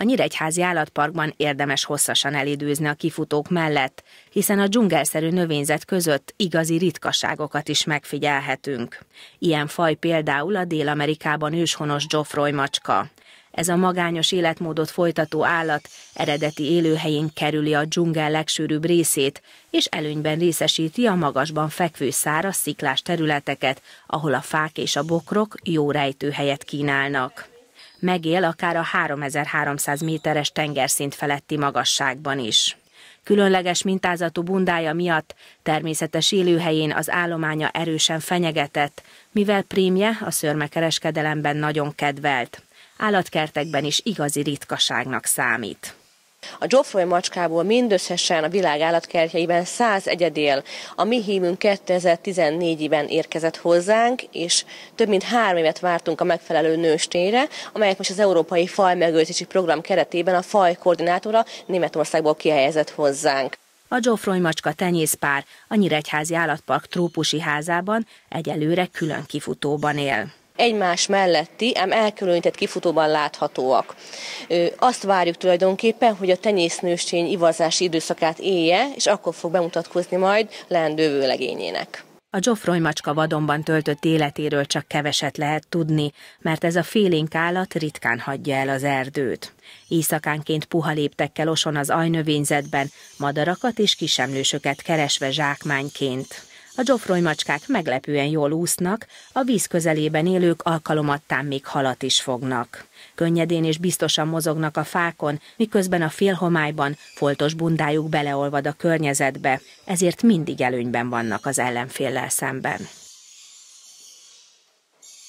a Nyíregyházi Állatparkban érdemes hosszasan elidőzni a kifutók mellett, hiszen a dzsungelszerű növényzet között igazi ritkaságokat is megfigyelhetünk. Ilyen faj például a Dél-Amerikában őshonos Geoffroy macska. Ez a magányos életmódot folytató állat eredeti élőhelyén kerüli a dzsungel legsűrűbb részét, és előnyben részesíti a magasban fekvő száraz sziklás területeket, ahol a fák és a bokrok jó rejtőhelyet kínálnak megél akár a 3300 méteres tengerszint feletti magasságban is. Különleges mintázatú bundája miatt természetes élőhelyén az állománya erősen fenyegetett, mivel prémje a szörmekereskedelemben nagyon kedvelt. Állatkertekben is igazi ritkaságnak számít. A Geoffroy macskából mindösszesen a világ állatkertjeiben 100 egyedél. A mi hímünk 2014-ben érkezett hozzánk, és több mint három évet vártunk a megfelelő nőstényre, amelyet most az Európai Fajmegőrzési Program keretében a faj koordinátora Németországból kihelyezett hozzánk. A Geoffroy macska tenyészpár a Nyíregyházi Állatpark trópusi házában egyelőre külön kifutóban él egymás melletti, ám elkülönített kifutóban láthatóak. Azt várjuk tulajdonképpen, hogy a tenyésznőstény ivazási időszakát élje, és akkor fog bemutatkozni majd leendő vőlegényének. A Geoffroy macska vadonban töltött életéről csak keveset lehet tudni, mert ez a félénk állat ritkán hagyja el az erdőt. Éjszakánként puha léptekkel oson az ajnövényzetben, madarakat és kisemlősöket keresve zsákmányként. A Geoffroy macskák meglepően jól úsznak, a víz közelében élők alkalomattán még halat is fognak. Könnyedén és biztosan mozognak a fákon, miközben a félhomályban foltos bundájuk beleolvad a környezetbe, ezért mindig előnyben vannak az ellenféllel szemben.